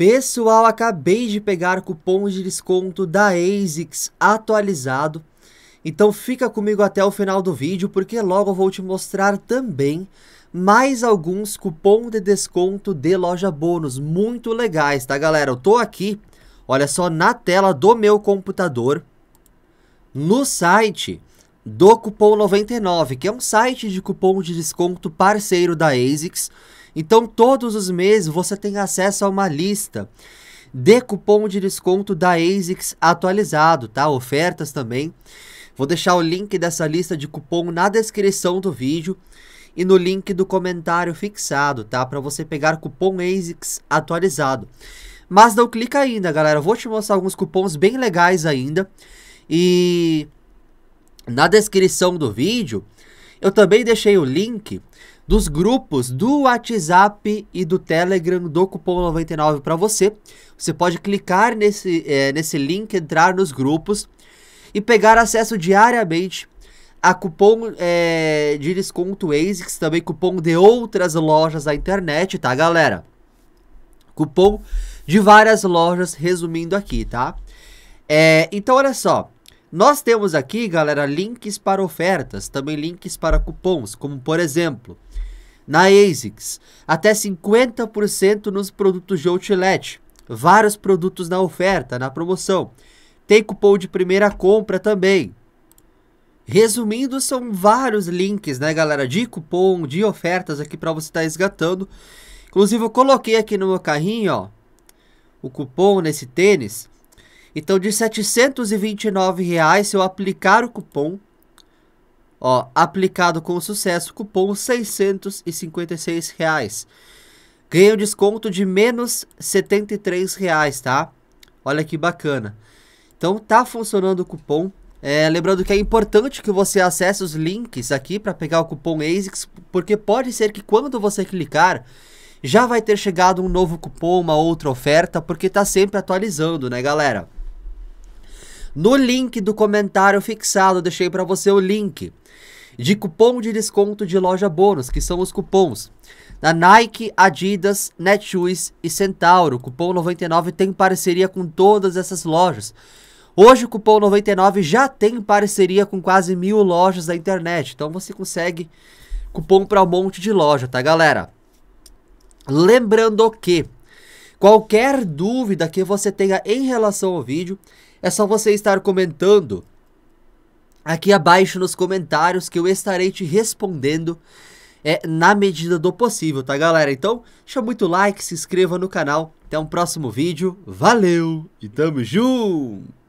Pessoal, acabei de pegar cupom de desconto da ASICS atualizado. Então fica comigo até o final do vídeo, porque logo eu vou te mostrar também mais alguns cupom de desconto de loja bônus, muito legais, tá galera? Eu tô aqui, olha só, na tela do meu computador, no site do Cupom 99, que é um site de cupom de desconto parceiro da ASICS. Então, todos os meses você tem acesso a uma lista de cupom de desconto da ASICS atualizado, tá? Ofertas também. Vou deixar o link dessa lista de cupom na descrição do vídeo e no link do comentário fixado, tá? Para você pegar cupom ASICS atualizado. Mas não clica ainda, galera. vou te mostrar alguns cupons bem legais ainda. E na descrição do vídeo, eu também deixei o link dos grupos do WhatsApp e do Telegram do Cupom 99 para você. Você pode clicar nesse, é, nesse link, entrar nos grupos e pegar acesso diariamente a cupom é, de desconto ASICS, também cupom de outras lojas da internet, tá, galera? Cupom de várias lojas, resumindo aqui, tá? É, então, olha só. Nós temos aqui, galera, links para ofertas, também links para cupons, como por exemplo, na ASICS, até 50% nos produtos de outlet, vários produtos na oferta, na promoção. Tem cupom de primeira compra também. Resumindo, são vários links, né, galera, de cupom, de ofertas aqui para você estar tá resgatando. Inclusive, eu coloquei aqui no meu carrinho, ó, o cupom nesse tênis então, de R$ 729,00, se eu aplicar o cupom, ó, aplicado com sucesso, cupom R$ 656,00. Ganhei um desconto de menos R$ 73,00, tá? Olha que bacana. Então, tá funcionando o cupom. É, lembrando que é importante que você acesse os links aqui para pegar o cupom ASICS, porque pode ser que quando você clicar, já vai ter chegado um novo cupom, uma outra oferta, porque tá sempre atualizando, né, galera? No link do comentário fixado, eu deixei para você o link de cupom de desconto de loja bônus, que são os cupons da Nike, Adidas, Netshoes e Centauro. O cupom 99 tem parceria com todas essas lojas. Hoje o cupom 99 já tem parceria com quase mil lojas da internet, então você consegue cupom para um monte de loja, tá galera? Lembrando que qualquer dúvida que você tenha em relação ao vídeo, é só você estar comentando aqui abaixo nos comentários que eu estarei te respondendo é, na medida do possível, tá galera? Então, deixa muito like, se inscreva no canal. Até um próximo vídeo. Valeu e tamo junto!